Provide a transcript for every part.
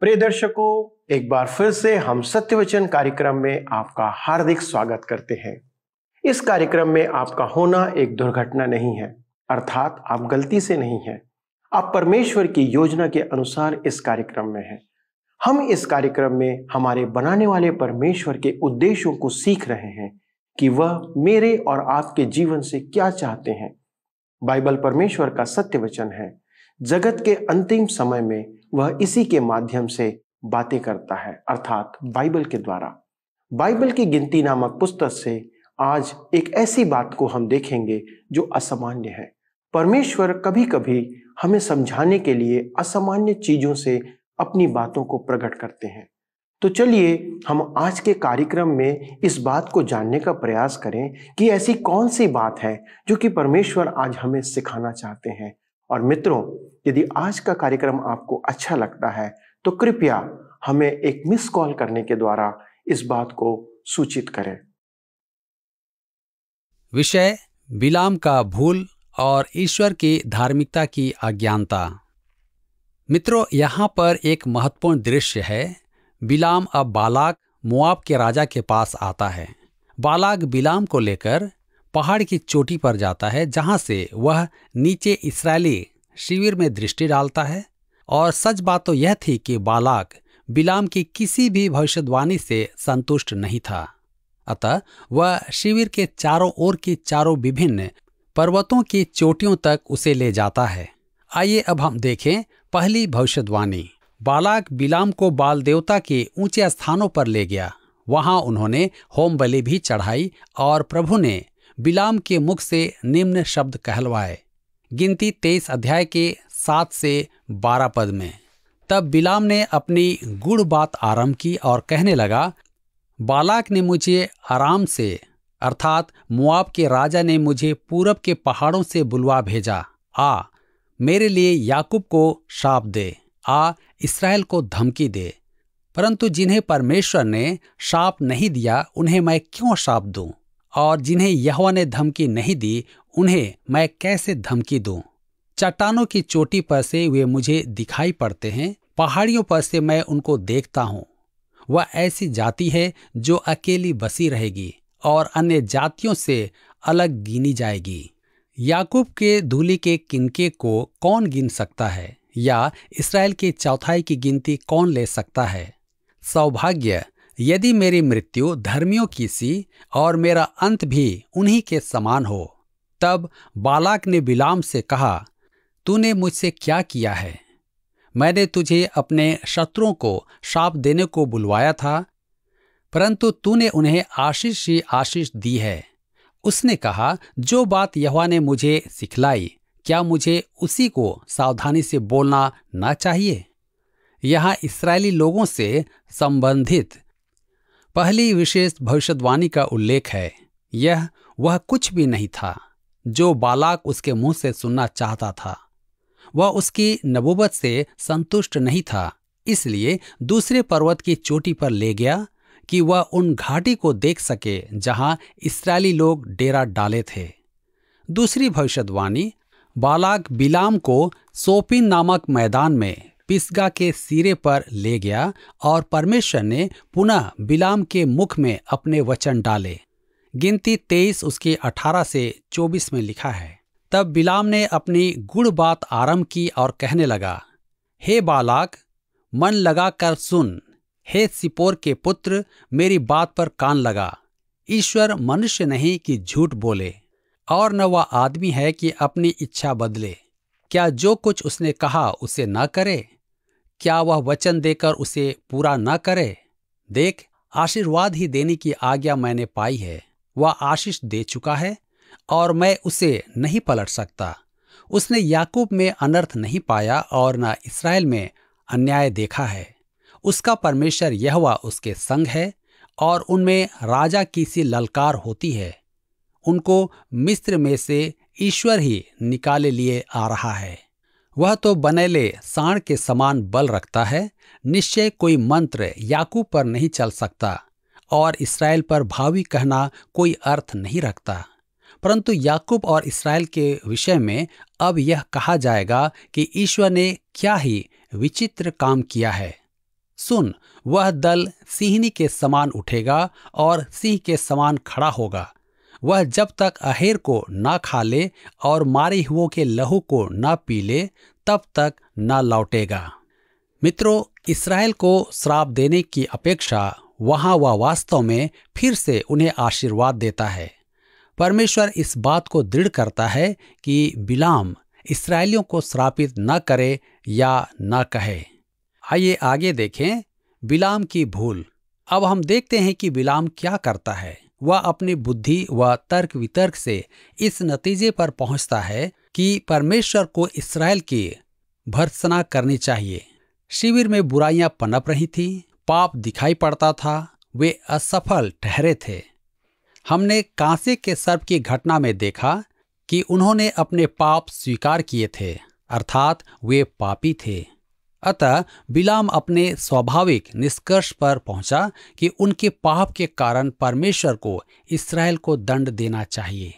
प्रिय दर्शकों एक बार फिर से हम सत्यवचन कार्यक्रम में आपका हार्दिक स्वागत करते हैं इस कार्यक्रम में आपका होना एक दुर्घटना नहीं है अर्थात आप गलती से नहीं है आप परमेश्वर की योजना के अनुसार इस कार्यक्रम में हैं हम इस कार्यक्रम में हमारे बनाने वाले परमेश्वर के उद्देश्यों को सीख रहे हैं कि वह मेरे और आपके जीवन से क्या चाहते हैं बाइबल परमेश्वर का सत्य वचन है जगत के अंतिम समय में वह इसी के माध्यम से बातें करता है अर्थात बाइबल के द्वारा बाइबल की गिनती नामक पुस्तक से आज एक ऐसी बात को हम देखेंगे जो असामान्य है परमेश्वर कभी कभी हमें समझाने के लिए असामान्य चीजों से अपनी बातों को प्रकट करते हैं तो चलिए हम आज के कार्यक्रम में इस बात को जानने का प्रयास करें कि ऐसी कौन सी बात है जो कि परमेश्वर आज हमें सिखाना चाहते हैं और मित्रों यदि आज का कार्यक्रम आपको अच्छा लगता है तो कृपया हमें एक मिस कॉल करने के द्वारा इस बात को सूचित करें विषय बिलाम का भूल और ईश्वर की धार्मिकता की अज्ञानता मित्रों यहां पर एक महत्वपूर्ण दृश्य है बिलाम अब बालाक मुआब के राजा के पास आता है बालाक बिलाम को लेकर पहाड़ की चोटी पर जाता है जहां से वह नीचे इसराइली शिविर में दृष्टि डालता है और सच बात तो यह थी कि बालाक बिलाम की किसी भी भविष्यवाणी से संतुष्ट नहीं था अतः वह शिविर के चारों ओर की चारों विभिन्न पर्वतों की चोटियों तक उसे ले जाता है आइए अब हम देखें पहली भविष्यवाणी बालाक बिलाम को बाल देवता के ऊंचे स्थानों पर ले गया वहां उन्होंने होम बलि भी चढ़ाई और प्रभु ने बिलाम के मुख से निम्न शब्द कहलवाए गिनती तेईस अध्याय के सात से बारह पद में तब बिलाम ने अपनी गुड़ बात आरंभ की और कहने लगा बालाक ने मुझे आराम से अर्थात मुआब के राजा ने मुझे पूरब के पहाड़ों से बुलवा भेजा आ मेरे लिए याकूब को शाप दे आ इसराइल को धमकी दे परंतु जिन्हें परमेश्वर ने शाप नहीं दिया उन्हें मैं क्यों श्राप दूं और जिन्हें यहवा ने धमकी नहीं दी उन्हें मैं कैसे धमकी दूं? चट्टानों की चोटी पर से वे मुझे दिखाई पड़ते हैं पहाड़ियों पर से मैं उनको देखता हूँ वह ऐसी जाति है जो अकेली बसी रहेगी और अन्य जातियों से अलग गिनी जाएगी याकूब के धूली के किनके को कौन गिन सकता है या इसराइल के चौथाई की गिनती कौन ले सकता है सौभाग्य यदि मेरी मृत्यु धर्मियों की सी और मेरा अंत भी उन्हीं के समान हो तब बालाक ने बिलाम से कहा तूने मुझसे क्या किया है मैंने तुझे अपने शत्रुओं को शाप देने को बुलवाया था परंतु तूने उन्हें आशीष ही आशीष दी है उसने कहा जो बात यहा ने मुझे सिखलाई क्या मुझे उसी को सावधानी से बोलना ना चाहिए यहाँ इसराइली लोगों से संबंधित पहली विशेष भविष्यवाणी का उल्लेख है यह वह कुछ भी नहीं था जो बालाक उसके मुंह से सुनना चाहता था वह उसकी नबूबत से संतुष्ट नहीं था इसलिए दूसरे पर्वत की चोटी पर ले गया कि वह उन घाटी को देख सके जहां इसराइली लोग डेरा डाले थे दूसरी भविष्यवाणी बालाक बिलाम को सोपिन नामक मैदान में पिसगा के सिरे पर ले गया और परमेश्वर ने पुनः बिलाम के मुख में अपने वचन डाले गिनती तेईस उसके अठारह से चौबीस में लिखा है तब बिलाम ने अपनी गुड़ बात आरंभ की और कहने लगा हे बालाक मन लगा कर सुन हे सिपोर के पुत्र मेरी बात पर कान लगा ईश्वर मनुष्य नहीं कि झूठ बोले और न वह आदमी है कि अपनी इच्छा बदले क्या जो कुछ उसने कहा उसे न करे क्या वह वचन देकर उसे पूरा न करे देख आशीर्वाद ही देने की आज्ञा मैंने पाई है वह आशीष दे चुका है और मैं उसे नहीं पलट सकता उसने याकूब में अनर्थ नहीं पाया और न इसराइल में अन्याय देखा है उसका परमेश्वर यह उसके संग है और उनमें राजा की सी ललकार होती है उनको मिस्र में से ईश्वर ही निकाले लिए आ रहा है वह तो बनेले साण के समान बल रखता है निश्चय कोई मंत्र याकूब पर नहीं चल सकता और इसराइल पर भावी कहना कोई अर्थ नहीं रखता परंतु याकूब और इसराइल के विषय में अब यह कहा जाएगा कि ईश्वर ने क्या ही विचित्र काम किया है सुन वह दल सिंहनी के समान उठेगा और सिंह के समान खड़ा होगा वह जब तक अहेर को ना खा ले और मारे हुओं के लहू को ना पी ले तब तक ना लौटेगा मित्रों इसराइल को श्राप देने की अपेक्षा वहां वह वा वास्तव में फिर से उन्हें आशीर्वाद देता है परमेश्वर इस बात को दृढ़ करता है कि बिलाम इसराइलियों को श्रापित न करे या न कहे आइए आगे देखें बिलाम की भूल अब हम देखते हैं कि बिलाम क्या करता है वह अपनी बुद्धि व तर्क वितर्क से इस नतीजे पर पहुंचता है कि परमेश्वर को इसराइल की भर्सना करनी चाहिए शिविर में बुराइयां पनप रही थी पाप दिखाई पड़ता था वे असफल ठहरे थे हमने कांसे के सर्प की घटना में देखा कि उन्होंने अपने पाप स्वीकार किए थे अर्थात वे पापी थे अतः बिलाम अपने स्वाभाविक निष्कर्ष पर पहुंचा कि उनके पाप के कारण परमेश्वर को इसराइल को दंड देना चाहिए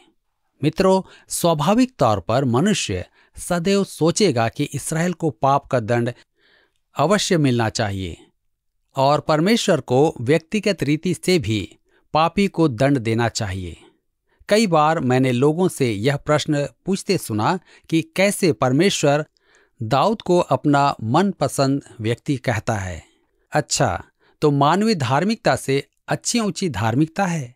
मित्रों स्वाभाविक तौर पर मनुष्य सदैव सोचेगा कि इसराइल को पाप का दंड अवश्य मिलना चाहिए और परमेश्वर को व्यक्तिगत रीति से भी पापी को दंड देना चाहिए कई बार मैंने लोगों से यह प्रश्न पूछते सुना कि कैसे परमेश्वर दाऊद को अपना मनपसंद व्यक्ति कहता है अच्छा तो मानवीय धार्मिकता से अच्छी ऊंची धार्मिकता है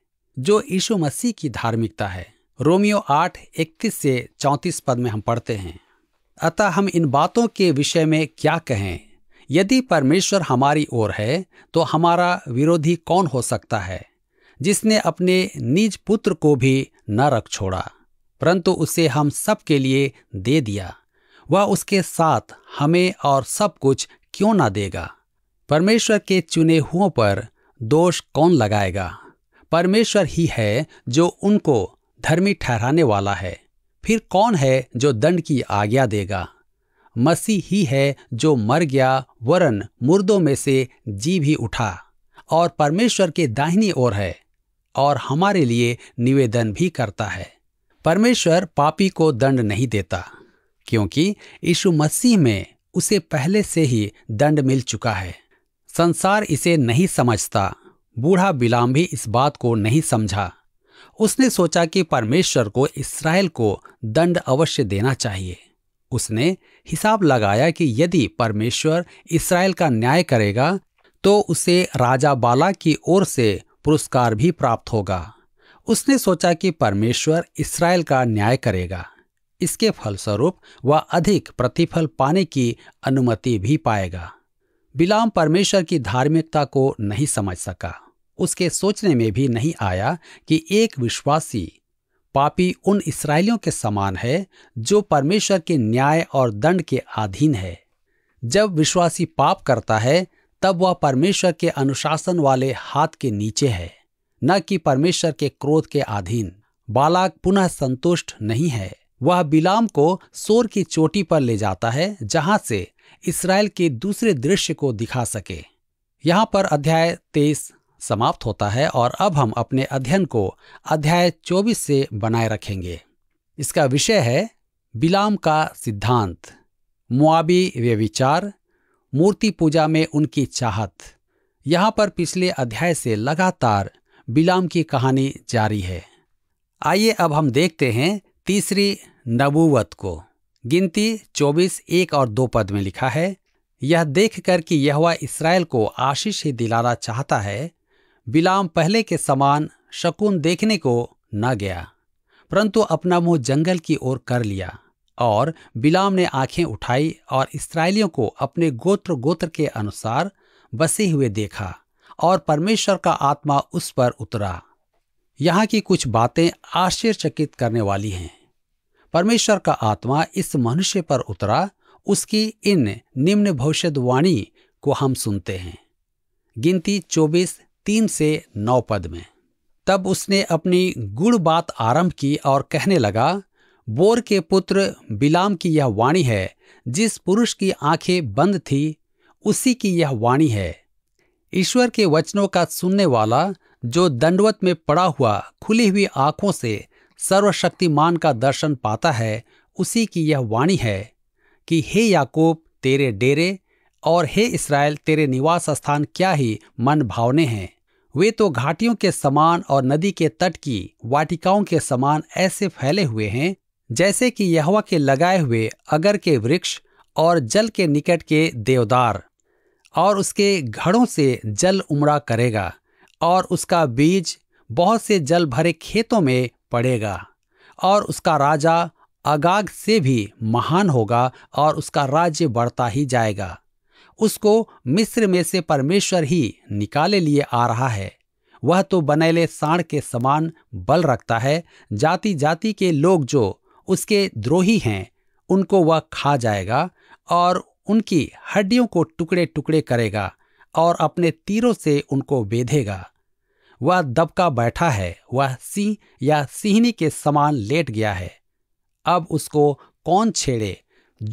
जो यीशु मसीह की धार्मिकता है रोमियो आठ इकतीस से चौंतीस पद में हम पढ़ते हैं अतः हम इन बातों के विषय में क्या कहें यदि परमेश्वर हमारी ओर है तो हमारा विरोधी कौन हो सकता है जिसने अपने निज पुत्र को भी न रख छोड़ा परंतु उसे हम सबके लिए दे दिया वह उसके साथ हमें और सब कुछ क्यों ना देगा परमेश्वर के चुने हुओं पर दोष कौन लगाएगा परमेश्वर ही है जो उनको धर्मी ठहराने वाला है फिर कौन है जो दंड की आज्ञा देगा मसीह ही है जो मर गया वरन मुर्दों में से जी भी उठा और परमेश्वर के दाहिनी ओर है और हमारे लिए निवेदन भी करता है परमेश्वर पापी को दंड नहीं देता क्योंकि यीशु मसीह में उसे पहले से ही दंड मिल चुका है संसार इसे नहीं समझता बूढ़ा बिलाम भी इस बात को नहीं समझा उसने सोचा कि परमेश्वर को इसराइल को दंड अवश्य देना चाहिए उसने हिसाब लगाया कि यदि परमेश्वर इसराइल का न्याय करेगा तो उसे राजा बाला की ओर से पुरस्कार भी प्राप्त होगा उसने सोचा कि परमेश्वर इसराइल का न्याय करेगा इसके फलस्वरूप वह अधिक प्रतिफल पाने की अनुमति भी पाएगा बिलाम परमेश्वर की धार्मिकता को नहीं समझ सका उसके सोचने में भी नहीं आया कि एक विश्वासी पापी उन इसराइलियों के समान है जो परमेश्वर के न्याय और दंड के अधीन है जब विश्वासी पाप करता है तब वह परमेश्वर के अनुशासन वाले हाथ के नीचे है न कि परमेश्वर के क्रोध के अधीन बालक पुनः संतुष्ट नहीं है वह बिलाम को सोर की चोटी पर ले जाता है जहां से इसराइल के दूसरे दृश्य को दिखा सके यहां पर अध्याय तेईस समाप्त होता है और अब हम अपने अध्ययन को अध्याय चौबीस से बनाए रखेंगे इसका विषय है बिलाम का सिद्धांत मुआबी व्यविचार मूर्ति पूजा में उनकी चाहत यहां पर पिछले अध्याय से लगातार बिलाम की कहानी जारी है आइए अब हम देखते हैं तीसरी नबूवत को गिनती 24 एक और दो पद में लिखा है यह देखकर कि यहवा इसराइल को आशीष ही दिलाना चाहता है बिलाम पहले के समान शकुन देखने को न गया परंतु अपना मुंह जंगल की ओर कर लिया और बिलाम ने आंखें उठाई और इसराइलियों को अपने गोत्र गोत्र के अनुसार बसे हुए देखा और परमेश्वर का आत्मा उस पर उतरा यहां की कुछ बातें आश्चर्यचकित करने वाली हैं परमेश्वर का आत्मा इस मनुष्य पर उतरा उसकी इन निम्न भविष्यवाणी को हम सुनते हैं गिनती चौबीस तीन से नौ पद में तब उसने अपनी गुड़ बात आरंभ की और कहने लगा बोर के पुत्र बिलाम की यह वाणी है जिस पुरुष की आंखें बंद थी उसी की यह वाणी है ईश्वर के वचनों का सुनने वाला जो दंडवत में पड़ा हुआ खुली हुई आंखों से सर्वशक्तिमान का दर्शन पाता है उसी की यह वाणी है कि हे याकूब तेरे डेरे और हे इसराइल तेरे निवास स्थान क्या ही मन भावने हैं वे तो घाटियों के समान और नदी के तट की वाटिकाओं के समान ऐसे फैले हुए हैं जैसे कि यहवा के लगाए हुए अगर के वृक्ष और जल के निकट के देवदार और उसके घड़ों से जल उमड़ा करेगा और उसका बीज बहुत से जल भरे खेतों में पड़ेगा और उसका राजा अगाग से भी महान होगा और उसका राज्य बढ़ता ही जाएगा उसको मिस्र में से परमेश्वर ही निकाले लिए आ रहा है वह तो बनेले सांड के समान बल रखता है जाति जाति के लोग जो उसके द्रोही हैं उनको वह खा जाएगा और उनकी हड्डियों को टुकड़े टुकड़े करेगा और अपने तीरों से उनको बेधेगा वह दबका बैठा है वह सिंह या सिंहनी के समान लेट गया है अब उसको कौन छेड़े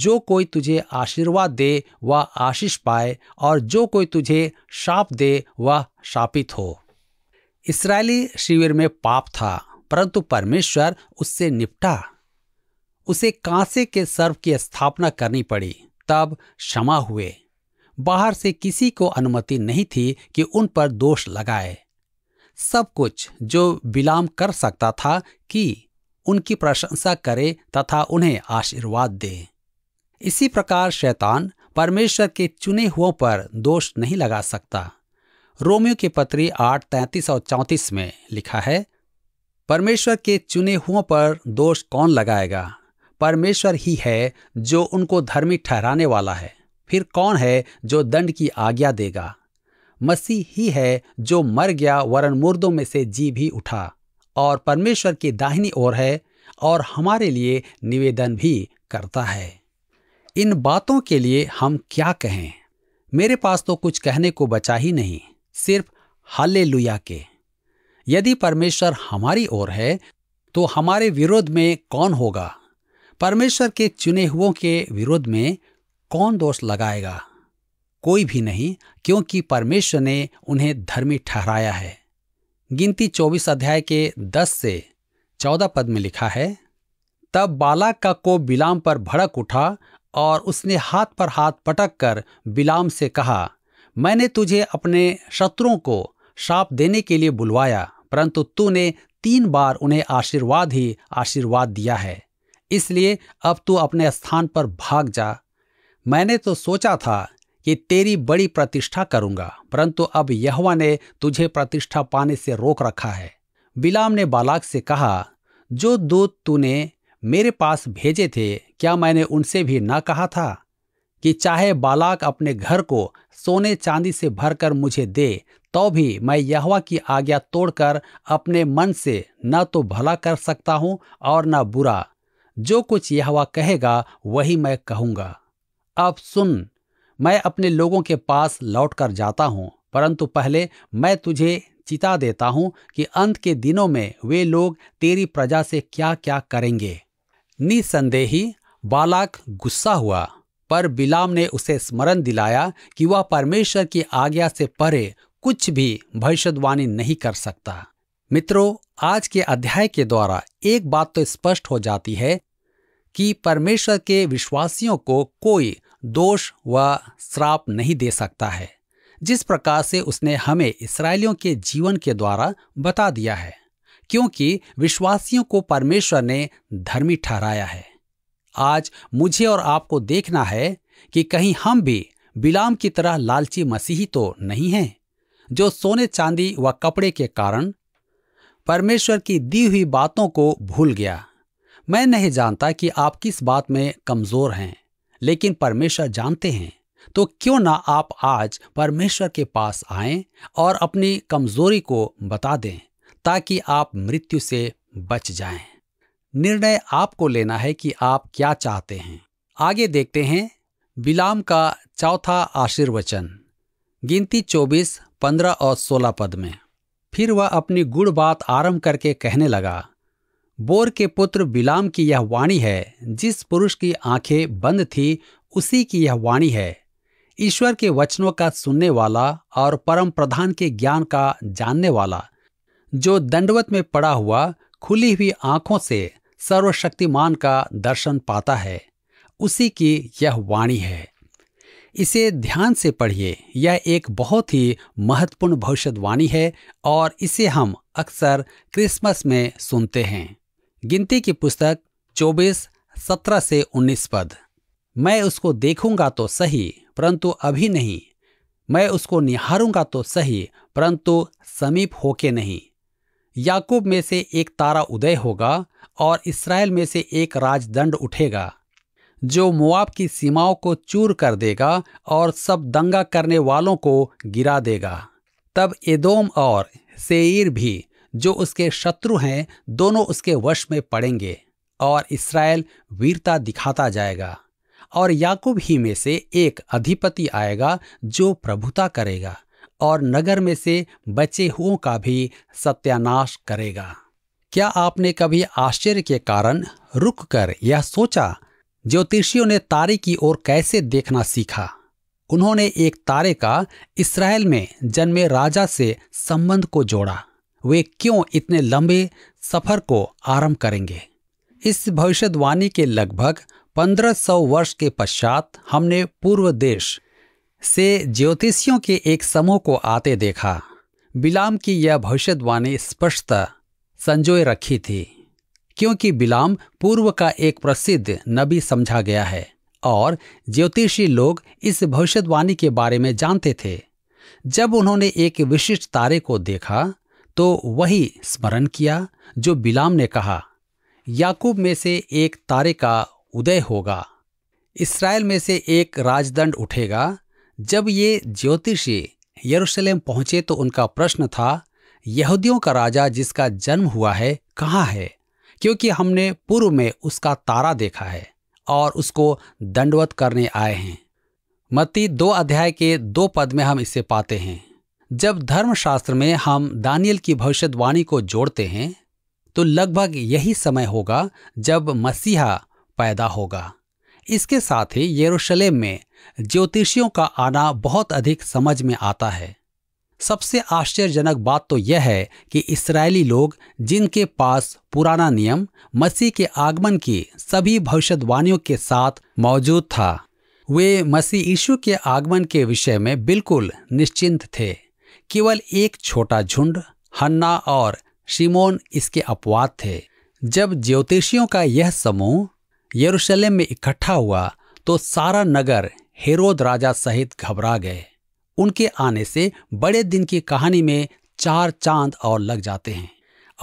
जो कोई तुझे आशीर्वाद दे वह आशीष पाए और जो कोई तुझे शाप दे वह शापित हो इसराइली शिविर में पाप था परंतु परमेश्वर उससे निपटा उसे कांसे के सर्व की स्थापना करनी पड़ी तब क्षमा हुए बाहर से किसी को अनुमति नहीं थी कि उन पर दोष लगाए सब कुछ जो बिलाम कर सकता था कि उनकी प्रशंसा करे तथा उन्हें आशीर्वाद दे इसी प्रकार शैतान परमेश्वर के चुने हुओं पर दोष नहीं लगा सकता रोमियो के पत्री आठ तैंतीस और चौंतीस में लिखा है परमेश्वर के चुने हुओं पर दोष कौन लगाएगा परमेश्वर ही है जो उनको धर्मी ठहराने वाला है फिर कौन है जो दंड की आज्ञा देगा मसीह ही है जो मर गया वरन मुर्दों में से जी भी उठा और परमेश्वर की दाहिनी ओर है और हमारे लिए निवेदन भी करता है इन बातों के लिए हम क्या कहें मेरे पास तो कुछ कहने को बचा ही नहीं सिर्फ हाले के यदि परमेश्वर हमारी ओर है तो हमारे विरोध में कौन होगा परमेश्वर के चुने हुओं के विरोध में कौन दोष लगाएगा कोई भी नहीं क्योंकि परमेश्वर ने उन्हें धर्मी ठहराया है गिनती 24 अध्याय के 10 से 14 पद में लिखा है तब बालक का को बिलाम पर भड़क उठा और उसने हाथ पर हाथ पटक कर बिलाम से कहा मैंने तुझे अपने शत्रुओं को श्राप देने के लिए बुलवाया परंतु तूने तीन बार उन्हें आशीर्वाद ही आशीर्वाद दिया है इसलिए अब तू अपने स्थान पर भाग जा मैंने तो सोचा था कि तेरी बड़ी प्रतिष्ठा करूंगा परंतु अब यहवा ने तुझे प्रतिष्ठा पाने से रोक रखा है बिलाम ने बालाक से कहा जो दूत तूने मेरे पास भेजे थे क्या मैंने उनसे भी ना कहा था कि चाहे बालाक अपने घर को सोने चांदी से भरकर मुझे दे तो भी मैं यहवा की आज्ञा तोड़कर अपने मन से न तो भला कर सकता हूँ और न बुरा जो कुछ यहवा कहेगा वही मैं कहूँगा अब सुन मैं अपने लोगों के पास लौट कर जाता हूँ परंतु पहले मैं तुझे चिता देता हूँ कि अंत के दिनों में वे लोग तेरी प्रजा से क्या क्या करेंगे निसंदेही बालाक गुस्सा हुआ पर बिलाम ने उसे स्मरण दिलाया कि वह परमेश्वर की आज्ञा से परे कुछ भी भविष्यवाणी नहीं कर सकता मित्रों आज के अध्याय के द्वारा एक बात तो स्पष्ट हो जाती है कि परमेश्वर के विश्वासियों को कोई दोष व श्राप नहीं दे सकता है जिस प्रकार से उसने हमें इसराइलियों के जीवन के द्वारा बता दिया है क्योंकि विश्वासियों को परमेश्वर ने धर्मी ठहराया है आज मुझे और आपको देखना है कि कहीं हम भी बिलाम की तरह लालची मसीही तो नहीं हैं जो सोने चांदी व कपड़े के कारण परमेश्वर की दी हुई बातों को भूल गया मैं नहीं जानता कि आप किस बात में कमजोर हैं लेकिन परमेश्वर जानते हैं तो क्यों ना आप आज परमेश्वर के पास आए और अपनी कमजोरी को बता दें ताकि आप मृत्यु से बच जाएं। निर्णय आपको लेना है कि आप क्या चाहते हैं आगे देखते हैं बिलाम का चौथा आशीर्वचन गिनती चौबीस पंद्रह और सोलह पद में फिर वह अपनी गुड़ बात आरंभ करके कहने लगा बोर के पुत्र बिलाम की यह वाणी है जिस पुरुष की आंखें बंद थी उसी की यह वाणी है ईश्वर के वचनों का सुनने वाला और परम प्रधान के ज्ञान का जानने वाला जो दंडवत में पड़ा हुआ खुली हुई आंखों से सर्वशक्तिमान का दर्शन पाता है उसी की यह वाणी है इसे ध्यान से पढ़िए यह एक बहुत ही महत्वपूर्ण भविष्यवाणी है और इसे हम अक्सर क्रिसमस में सुनते हैं गिनती की पुस्तक चौबीस सत्रह से उन्नीस पद मैं उसको देखूंगा तो सही परंतु अभी नहीं मैं उसको निहारूंगा तो सही परंतु समीप होके नहीं याकूब में से एक तारा उदय होगा और इसराइल में से एक राजदंड उठेगा जो मुआब की सीमाओं को चूर कर देगा और सब दंगा करने वालों को गिरा देगा तब एदोम और सेईर भी जो उसके शत्रु हैं दोनों उसके वश में पड़ेंगे और इसराइल वीरता दिखाता जाएगा और याकूब ही में से एक अधिपति आएगा जो प्रभुता करेगा और नगर में से बचे हुओं का भी सत्यानाश करेगा क्या आपने कभी आश्चर्य के कारण रुक कर यह सोचा ज्योतिषियों ने तारे की ओर कैसे देखना सीखा उन्होंने एक तारे का इसराइल में जन्मे राजा से संबंध को जोड़ा वे क्यों इतने लंबे सफर को आरंभ करेंगे इस भविष्यवाणी के लगभग 1500 वर्ष के पश्चात हमने पूर्व देश से ज्योतिषियों के एक समूह को आते देखा बिलाम की यह भविष्यवाणी स्पष्ट संजोए रखी थी क्योंकि बिलाम पूर्व का एक प्रसिद्ध नबी समझा गया है और ज्योतिषी लोग इस भविष्यवाणी के बारे में जानते थे जब उन्होंने एक विशिष्ट तारे को देखा तो वही स्मरण किया जो बिलाम ने कहा याकूब में से एक तारे का उदय होगा इसराइल में से एक राजदंड उठेगा जब ये ज्योतिषी यरूशलेम पहुंचे तो उनका प्रश्न था यहूदियों का राजा जिसका जन्म हुआ है कहाँ है क्योंकि हमने पूर्व में उसका तारा देखा है और उसको दंडवत करने आए हैं मत्ती दो अध्याय के दो पद में हम इसे पाते हैं जब धर्मशास्त्र में हम दानियल की भविष्यवाणी को जोड़ते हैं तो लगभग यही समय होगा जब मसीहा पैदा होगा इसके साथ ही यरूशलेम में ज्योतिषियों का आना बहुत अधिक समझ में आता है सबसे आश्चर्यजनक बात तो यह है कि इसराइली लोग जिनके पास पुराना नियम मसीह के आगमन की सभी भविष्यवाणियों के साथ मौजूद था वे मसीह यीशु के आगमन के विषय में बिल्कुल निश्चिंत थे केवल एक छोटा झुंड हन्ना और शिमोन इसके अपवाद थे जब ज्योतिषियों का यह समूह यरूशलेम में इकट्ठा हुआ तो सारा नगर हेरोद राजा सहित घबरा गए उनके आने से बड़े दिन की कहानी में चार चांद और लग जाते हैं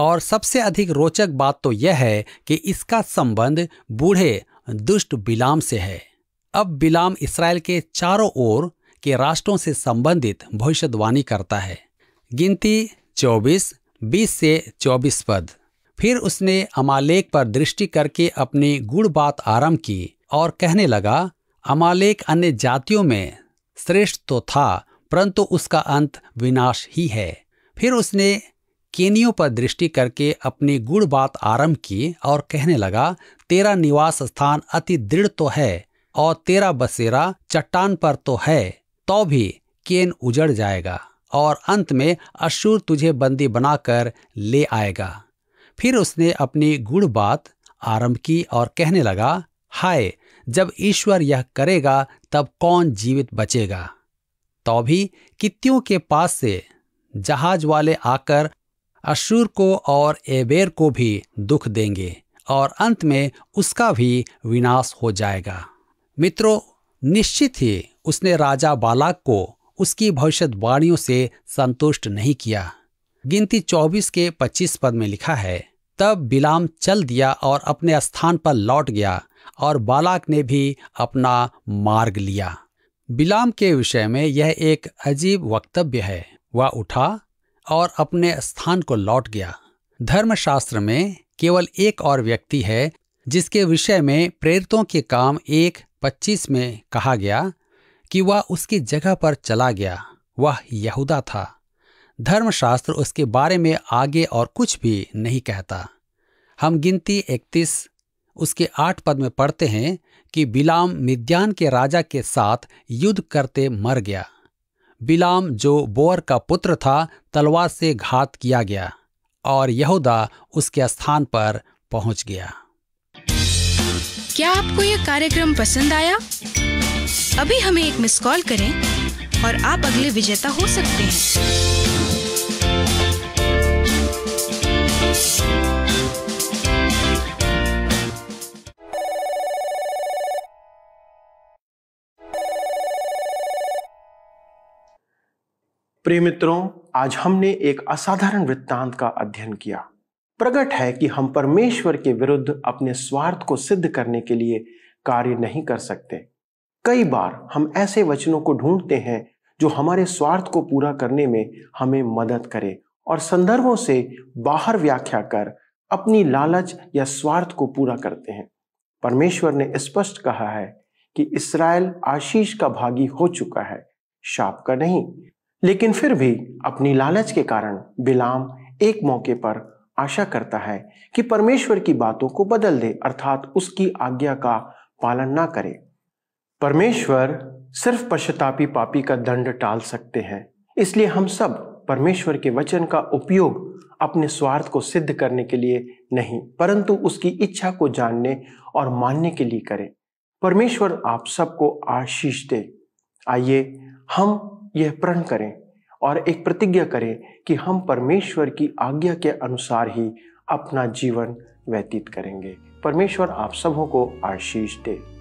और सबसे अधिक रोचक बात तो यह है कि इसका संबंध बूढ़े दुष्ट बिलाम से है अब बिलाम इसराइल के चारों ओर के राष्ट्रों से संबंधित भविष्यवाणी करता है गिनती 24, 20 से 24 पद फिर उसने अमालेक पर दृष्टि करके अपनी गुड़ बात आरंभ की और कहने लगा अमालेक अन्य जातियों में श्रेष्ठ तो था परंतु उसका अंत विनाश ही है फिर उसने केनियों पर दृष्टि करके अपनी गुड़ बात आरंभ की और कहने लगा तेरा निवास स्थान अति दृढ़ तो है और तेरा बसेरा चट्टान पर तो है तो भी केन उजड़ जाएगा और अंत में अशुर तुझे बंदी बनाकर ले आएगा फिर उसने अपनी गुड़ बात आरंभ की और कहने लगा हाय जब ईश्वर यह करेगा तब कौन जीवित बचेगा तो भी कित्तियों के पास से जहाज वाले आकर अशुर को और एबेर को भी दुख देंगे और अंत में उसका भी विनाश हो जाएगा मित्रों निश्चित ही उसने राजा बालाक को उसकी भविष्यवाणियों से संतुष्ट नहीं किया गिनती 24 के 25 पद में लिखा है तब बिलाम चल दिया और अपने स्थान पर लौट गया और बालाक ने भी अपना मार्ग लिया बिलाम के विषय में यह एक अजीब वक्तव्य है वह उठा और अपने स्थान को लौट गया धर्मशास्त्र में केवल एक और व्यक्ति है जिसके विषय में प्रेरितों के काम एक पच्चीस में कहा गया कि वह उसकी जगह पर चला गया वह यहूदा था धर्मशास्त्र उसके बारे में आगे और कुछ भी नहीं कहता हम गिनती इकतीस उसके आठ पद में पढ़ते हैं कि बिलाम मिद्यान के राजा के साथ युद्ध करते मर गया बिलाम जो बोअर का पुत्र था तलवार से घात किया गया और यहूदा उसके स्थान पर पहुंच गया क्या आपको यह कार्यक्रम पसंद आया अभी हमें एक मिस कॉल करें और आप अगले विजेता हो सकते हैं प्रिय मित्रों आज हमने एक असाधारण वृत्तांत का अध्ययन किया प्रकट है कि हम परमेश्वर के विरुद्ध अपने स्वार्थ को सिद्ध करने के लिए कार्य नहीं कर सकते कई बार हम ऐसे वचनों को ढूंढते हैं जो हमारे स्वार्थ को पूरा करने में हमें मदद करे और संदर्भों से बाहर व्याख्या कर अपनी लालच या स्वार्थ को पूरा करते हैं परमेश्वर ने स्पष्ट कहा है कि इसराइल आशीष का भागी हो चुका है शाप का नहीं लेकिन फिर भी अपनी लालच के कारण बिलाम एक मौके पर आशा करता है कि परमेश्वर की बातों को बदल दे अर्थात उसकी आज्ञा का पालन ना करे परमेश्वर सिर्फ पश्चतापी पापी का दंड टाल सकते हैं इसलिए हम सब परमेश्वर के वचन का उपयोग अपने स्वार्थ को सिद्ध करने के लिए नहीं परंतु उसकी इच्छा को जानने और मानने के लिए करें परमेश्वर आप सबको आशीष दे आइए हम यह प्रण करें और एक प्रतिज्ञा करें कि हम परमेश्वर की आज्ञा के अनुसार ही अपना जीवन व्यतीत करेंगे परमेश्वर आप सबों को आशीष दे